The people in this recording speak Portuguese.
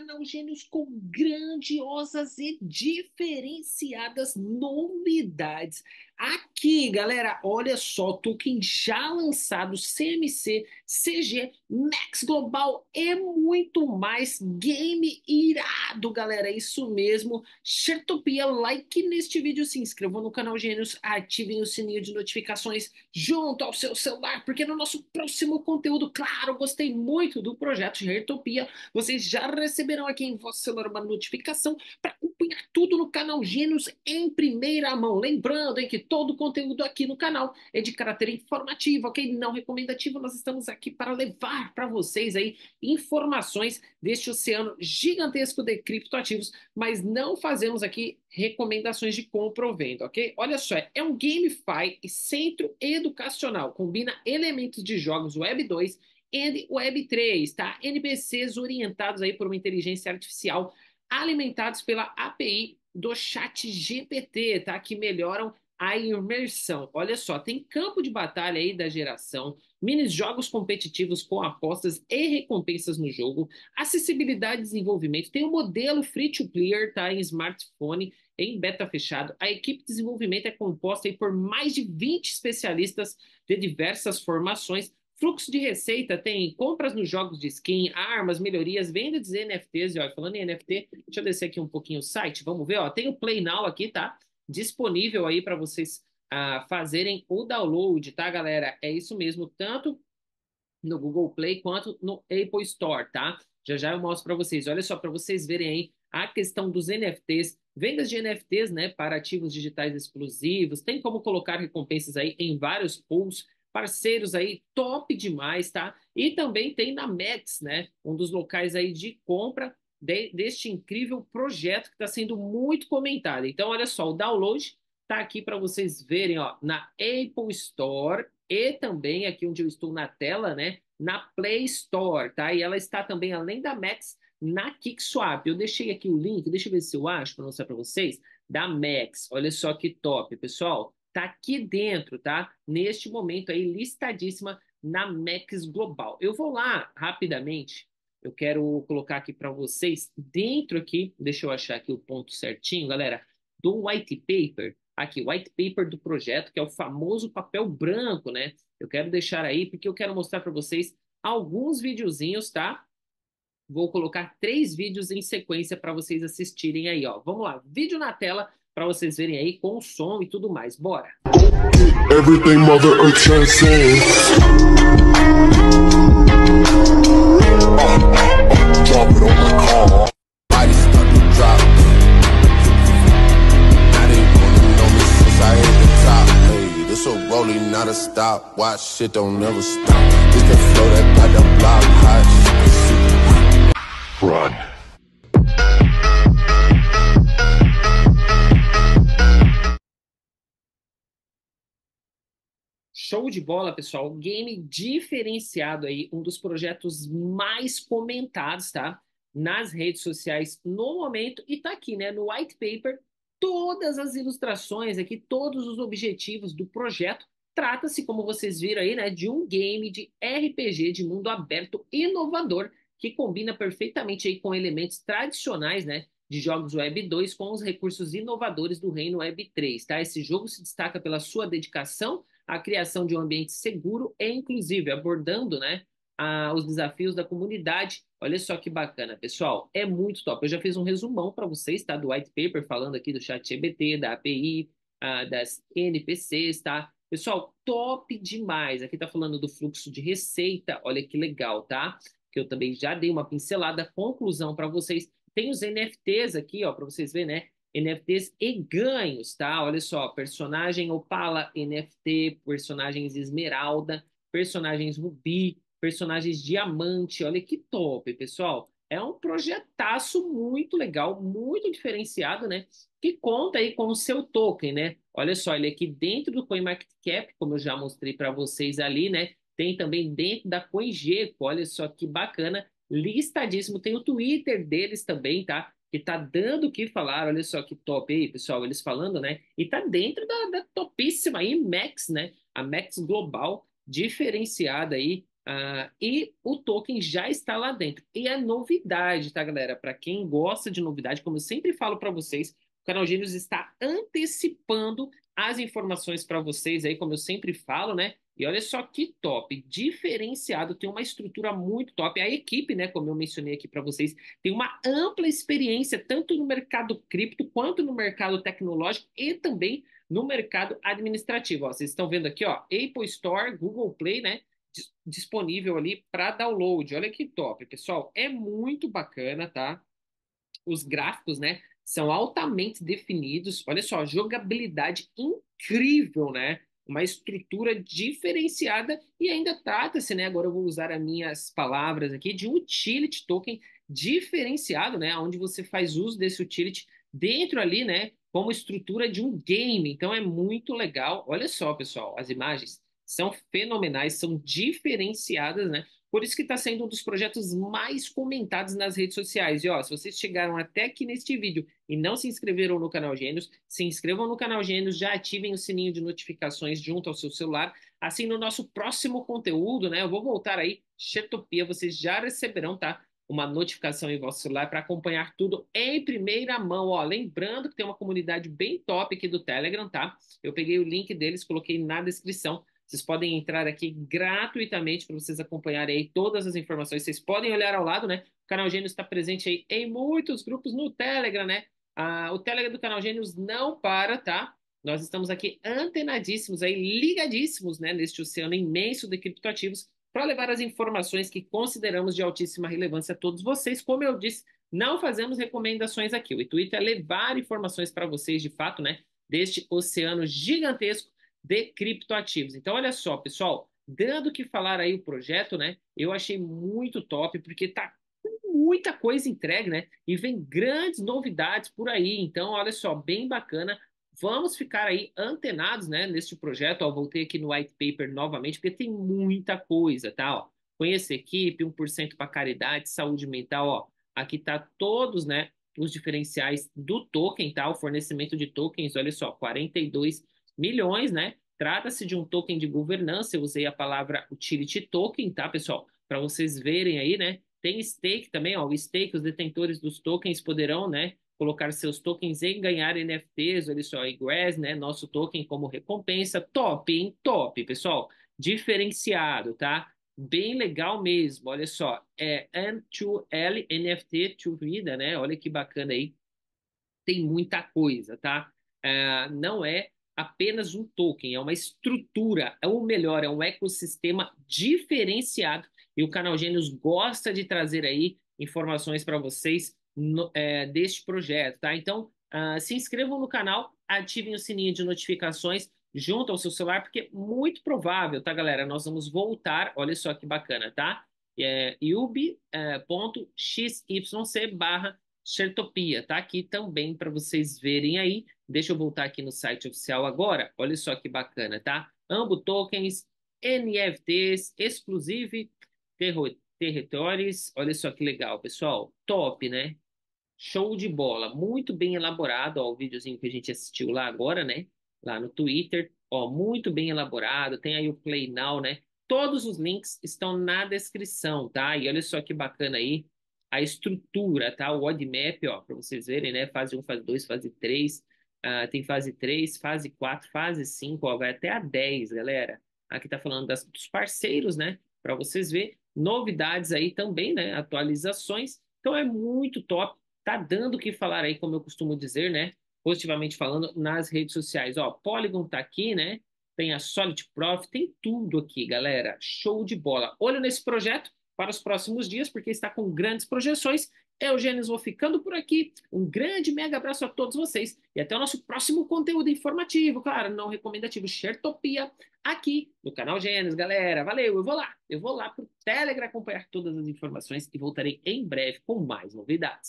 analgésicos com grandiosas e diferenciadas novidades Aqui, galera, olha só, token já lançado, CMC, CG, Max Global é muito mais game irado, galera, é isso mesmo. Xertopia, like neste vídeo, se inscreva no canal Gênios, ativem o sininho de notificações junto ao seu celular, porque no nosso próximo conteúdo, claro, gostei muito do projeto Xertopia, vocês já receberão aqui em vosso celular uma notificação para tudo no canal Gênios em primeira mão. Lembrando hein, que todo o conteúdo aqui no canal é de caráter informativo, ok? Não recomendativo. Nós estamos aqui para levar para vocês aí informações deste oceano gigantesco de criptoativos, mas não fazemos aqui recomendações de compra ou venda, ok? Olha só, é um GameFi e centro educacional, combina elementos de jogos Web 2 e Web 3, tá? NPCs orientados aí por uma inteligência artificial alimentados pela API do chat GPT, tá? Que melhoram a imersão. Olha só, tem campo de batalha aí da geração, mini jogos competitivos com apostas e recompensas no jogo, acessibilidade e desenvolvimento, tem o um modelo free to player, tá? Em smartphone, em beta fechado. A equipe de desenvolvimento é composta aí por mais de 20 especialistas de diversas formações Fluxo de receita tem compras nos jogos de skin, armas, melhorias, vendas de NFTs. E, olha falando em NFT, deixa eu descer aqui um pouquinho o site. Vamos ver, ó. Tem o Play Now aqui, tá? Disponível aí para vocês ah, fazerem o download, tá, galera? É isso mesmo, tanto no Google Play quanto no Apple Store, tá? Já já eu mostro para vocês. Olha só para vocês verem aí a questão dos NFTs, vendas de NFTs, né, para ativos digitais exclusivos. Tem como colocar recompensas aí em vários pools parceiros aí top demais, tá? E também tem na Max, né? Um dos locais aí de compra de, deste incrível projeto que está sendo muito comentado. Então, olha só, o download tá aqui para vocês verem, ó, na Apple Store e também aqui onde eu estou na tela, né? Na Play Store, tá? E ela está também, além da Max, na KickSwap. Eu deixei aqui o link, deixa eu ver se eu acho para mostrar para vocês, da Max. Olha só que top, pessoal. Está aqui dentro, tá? Neste momento aí, listadíssima na MEX Global. Eu vou lá rapidamente, eu quero colocar aqui para vocês, dentro aqui, deixa eu achar aqui o ponto certinho, galera, do white paper, aqui, white paper do projeto, que é o famoso papel branco, né? Eu quero deixar aí, porque eu quero mostrar para vocês alguns videozinhos, tá? Vou colocar três vídeos em sequência para vocês assistirem aí, ó. Vamos lá, vídeo na tela para vocês verem aí com o som e tudo mais. Bora! Everything Mother Earth transcends. so rolling, not a stop. Watch shit don't never stop. Just the flow that got the block hot. Run. de bola, pessoal. Game diferenciado aí, um dos projetos mais comentados, tá? Nas redes sociais no momento e tá aqui, né, no white paper, todas as ilustrações aqui, todos os objetivos do projeto. Trata-se, como vocês viram aí, né, de um game de RPG de mundo aberto inovador que combina perfeitamente aí com elementos tradicionais, né, de jogos Web 2 com os recursos inovadores do Reino Web 3, tá? Esse jogo se destaca pela sua dedicação a criação de um ambiente seguro e inclusivo, abordando né, a, os desafios da comunidade. Olha só que bacana, pessoal, é muito top. Eu já fiz um resumão para vocês, tá? Do white paper, falando aqui do chat EBT, da API, das NPCs, tá? Pessoal, top demais. Aqui está falando do fluxo de receita, olha que legal, tá? Que eu também já dei uma pincelada, conclusão para vocês. Tem os NFTs aqui, ó, para vocês verem, né? NFTs e ganhos, tá? Olha só, personagem Opala NFT, personagens Esmeralda, personagens Rubi, personagens Diamante, olha que top, pessoal. É um projetaço muito legal, muito diferenciado, né? Que conta aí com o seu token, né? Olha só, ele é aqui dentro do CoinMarketCap, como eu já mostrei para vocês ali, né? Tem também dentro da CoinGeco, olha só que bacana, listadíssimo. Tem o Twitter deles também, tá? que tá dando o que falar, olha só que top aí, pessoal, eles falando, né? E tá dentro da, da topíssima aí, Max, né? A Max Global diferenciada aí, uh, e o token já está lá dentro. E a é novidade, tá, galera? Para quem gosta de novidade, como eu sempre falo para vocês, o canal Gênios está antecipando as informações para vocês aí, como eu sempre falo, né? E olha só que top, diferenciado, tem uma estrutura muito top. A equipe, né, como eu mencionei aqui para vocês, tem uma ampla experiência tanto no mercado cripto quanto no mercado tecnológico e também no mercado administrativo. Ó, vocês estão vendo aqui, ó, Apple Store, Google Play, né, disponível ali para download. Olha que top, pessoal, é muito bacana, tá? Os gráficos, né, são altamente definidos. Olha só, jogabilidade incrível, né? uma estrutura diferenciada e ainda trata-se, né? Agora eu vou usar as minhas palavras aqui, de um utility token diferenciado, né? Onde você faz uso desse utility dentro ali, né? Como estrutura de um game. Então é muito legal. Olha só, pessoal, as imagens são fenomenais, são diferenciadas, né? Por isso que está sendo um dos projetos mais comentados nas redes sociais. E ó, se vocês chegaram até aqui neste vídeo e não se inscreveram no canal Gênios, se inscrevam no canal Gênios, já ativem o sininho de notificações junto ao seu celular. Assim, no nosso próximo conteúdo, né? Eu vou voltar aí, Xetopia, vocês já receberão, tá? Uma notificação em vosso celular para acompanhar tudo em primeira mão. Ó, lembrando que tem uma comunidade bem top aqui do Telegram, tá? Eu peguei o link deles, coloquei na descrição vocês podem entrar aqui gratuitamente para vocês acompanharem aí todas as informações. Vocês podem olhar ao lado, né? O Canal Gênios está presente aí em muitos grupos no Telegram, né? Ah, o Telegram do Canal Gênios não para, tá? Nós estamos aqui antenadíssimos aí, ligadíssimos, né, neste oceano imenso de criptoativos para levar as informações que consideramos de altíssima relevância a todos vocês. Como eu disse, não fazemos recomendações aqui. O intuito é levar informações para vocês, de fato, né? Deste oceano gigantesco de criptoativos. Então, olha só, pessoal, dando que falar aí o projeto, né? Eu achei muito top, porque tá muita coisa entregue, né? E vem grandes novidades por aí. Então, olha só, bem bacana. Vamos ficar aí antenados, né, neste projeto. Ó, voltei aqui no white paper novamente, porque tem muita coisa, tá? Ó, conhecer equipe, 1% para caridade, saúde mental, ó. Aqui tá todos, né, os diferenciais do token, tá? O fornecimento de tokens, olha só, 42 milhões, né? Trata-se de um token de governança, eu usei a palavra utility token, tá, pessoal? Para vocês verem aí, né? Tem stake também, ó, o stake, os detentores dos tokens poderão, né, colocar seus tokens em ganhar NFTs, olha só, Egress, né, nosso token como recompensa, top, hein? Top, pessoal, diferenciado, tá? Bem legal mesmo, olha só, é N2L NFT to Vida, né? Olha que bacana aí. Tem muita coisa, tá? É, não é apenas um token, é uma estrutura, é o melhor, é um ecossistema diferenciado. E o Canal Gênios gosta de trazer aí informações para vocês no, é, deste projeto, tá? Então, uh, se inscrevam no canal, ativem o sininho de notificações junto ao seu celular, porque é muito provável, tá, galera? Nós vamos voltar, olha só que bacana, tá? É, yub.xyc eh, barra Xertopia, tá aqui também para vocês verem aí. Deixa eu voltar aqui no site oficial agora. Olha só que bacana, tá? Ambo tokens, NFTs, exclusive territórios. Olha só que legal, pessoal. Top, né? Show de bola. Muito bem elaborado. Ó, o videozinho que a gente assistiu lá agora, né? Lá no Twitter. Ó, muito bem elaborado. Tem aí o Play Now, né? Todos os links estão na descrição, tá? E olha só que bacana aí a estrutura, tá? O ODMAP, ó, para vocês verem, né? Fase 1, fase 2, fase 3, uh, ah, tem fase 3, fase 4, fase 5, ó, vai até a 10, galera. Aqui tá falando das, dos parceiros, né? Para vocês verem, novidades aí também, né? Atualizações. Então é muito top. Tá dando o que falar aí, como eu costumo dizer, né? Positivamente falando, nas redes sociais. Ó, Polygon tá aqui, né? Tem a Solid Prof, tem tudo aqui, galera. Show de bola. Olho nesse projeto para os próximos dias, porque está com grandes projeções. Eu, é Gênesis, vou ficando por aqui. Um grande mega abraço a todos vocês e até o nosso próximo conteúdo informativo, claro, não recomendativo, Xertopia, aqui no canal Gênesis, galera. Valeu, eu vou lá. Eu vou lá para o Telegram acompanhar todas as informações e voltarei em breve com mais novidades.